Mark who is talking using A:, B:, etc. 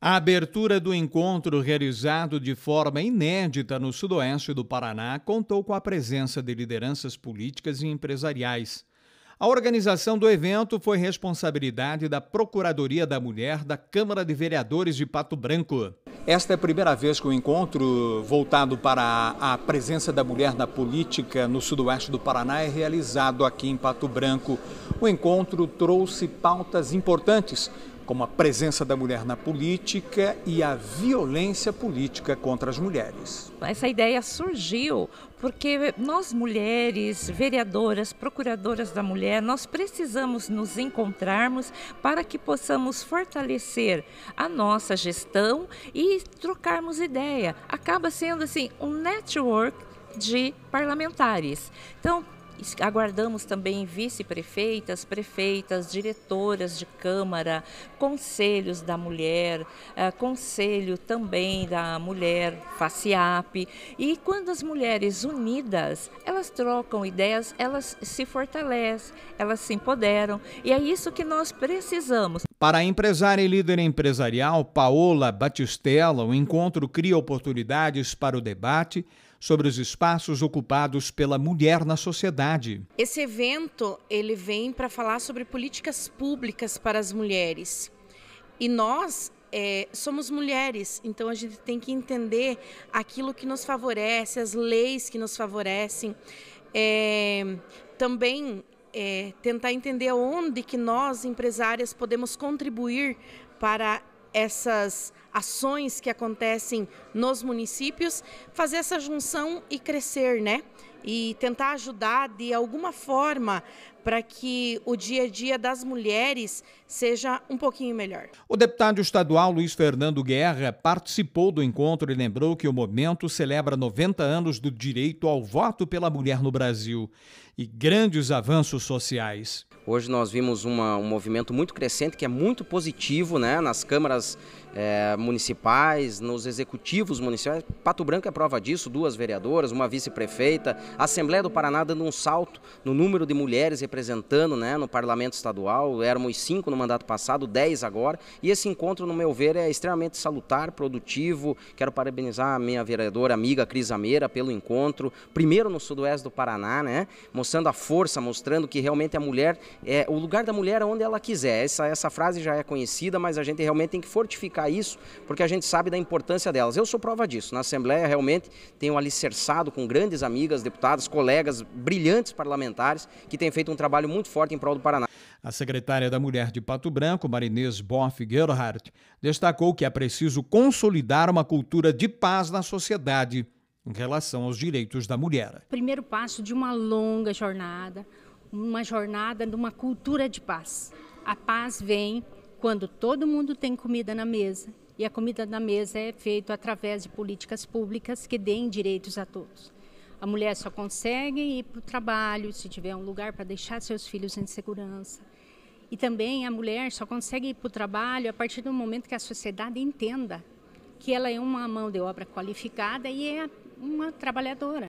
A: A abertura do encontro realizado de forma inédita no sudoeste do Paraná contou com a presença de lideranças políticas e empresariais. A organização do evento foi responsabilidade da Procuradoria da Mulher da Câmara de Vereadores de Pato Branco. Esta é a primeira vez que o encontro voltado para a presença da mulher na política no sudoeste do Paraná é realizado aqui em Pato Branco. O encontro trouxe pautas importantes como a presença da mulher na política e a violência política contra as mulheres.
B: Essa ideia surgiu porque nós mulheres, vereadoras, procuradoras da mulher, nós precisamos nos encontrarmos para que possamos fortalecer a nossa gestão e trocarmos ideia. Acaba sendo assim um network de parlamentares. Então, aguardamos também vice-prefeitas, prefeitas, diretoras de Câmara, conselhos da mulher, é, conselho também da mulher, FACIAP. E quando as mulheres unidas, elas trocam ideias, elas se fortalecem, elas se empoderam. E é isso que nós precisamos.
A: Para a empresária e líder empresarial Paola Batistella, o encontro cria oportunidades para o debate sobre os espaços ocupados pela mulher na sociedade.
C: Esse evento ele vem para falar sobre políticas públicas para as mulheres. E nós é, somos mulheres, então a gente tem que entender aquilo que nos favorece, as leis que nos favorecem. É, também é, tentar entender onde que nós, empresárias, podemos contribuir para essas ações que acontecem nos municípios, fazer essa junção e crescer, né? E tentar ajudar de alguma forma para que o dia a dia das mulheres seja um pouquinho melhor.
A: O deputado estadual Luiz Fernando Guerra participou do encontro e lembrou que o momento celebra 90 anos do direito ao voto pela mulher no Brasil e grandes avanços sociais.
D: Hoje nós vimos uma, um movimento muito crescente que é muito positivo né, nas câmaras é, municipais, nos executivos municipais. Pato Branco é prova disso, duas vereadoras, uma vice-prefeita, a Assembleia do Paraná dando um salto no número de mulheres representando né, no parlamento estadual, éramos cinco no mandato passado, dez agora, e esse encontro, no meu ver, é extremamente salutar, produtivo, quero parabenizar a minha vereadora amiga Cris Ameira pelo encontro, primeiro no sudoeste do Paraná, né, mostrando a força, mostrando que realmente a mulher, é, o lugar da mulher é onde ela quiser, essa, essa frase já é conhecida, mas a gente realmente tem que fortificar destacar isso, porque a gente sabe da importância delas. Eu sou prova disso. Na Assembleia, realmente, tenho alicerçado com grandes amigas, deputadas, colegas, brilhantes parlamentares, que têm feito um trabalho muito forte em prol
A: do Paraná. A secretária da Mulher de Pato Branco, Marinês Boff Gerhardt, destacou que é preciso consolidar uma cultura de paz na sociedade em relação aos direitos da mulher.
E: Primeiro passo de uma longa jornada, uma jornada de uma cultura de paz. A paz vem quando todo mundo tem comida na mesa e a comida na mesa é feita através de políticas públicas que deem direitos a todos. A mulher só consegue ir para o trabalho se tiver um lugar para deixar seus filhos em segurança. E também a mulher só consegue ir para o trabalho a partir do momento que a sociedade entenda que ela é uma mão de obra qualificada e é uma trabalhadora.